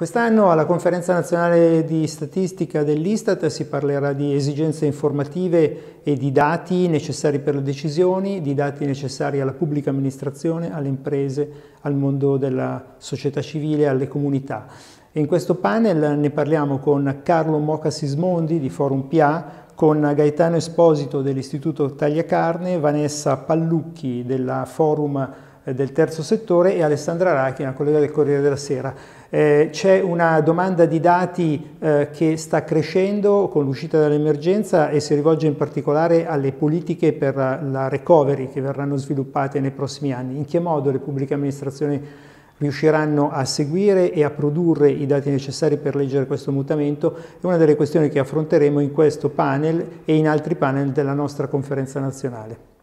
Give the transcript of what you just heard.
Quest'anno alla conferenza nazionale di statistica dell'Istat si parlerà di esigenze informative e di dati necessari per le decisioni, di dati necessari alla pubblica amministrazione, alle imprese, al mondo della società civile, alle comunità. E in questo panel ne parliamo con Carlo Moca Sismondi di Forum PA, con Gaetano Esposito dell'Istituto Tagliacarne, Vanessa Pallucchi della Forum eh, del terzo settore e Alessandra Rachi, una collega del Corriere della Sera. Eh, c'è una domanda di dati eh, che sta crescendo con l'uscita dall'emergenza e si rivolge in particolare alle politiche per la recovery che verranno sviluppate nei prossimi anni. In che modo le pubbliche amministrazioni riusciranno a seguire e a produrre i dati necessari per leggere questo mutamento è una delle questioni che affronteremo in questo panel e in altri panel della nostra conferenza nazionale.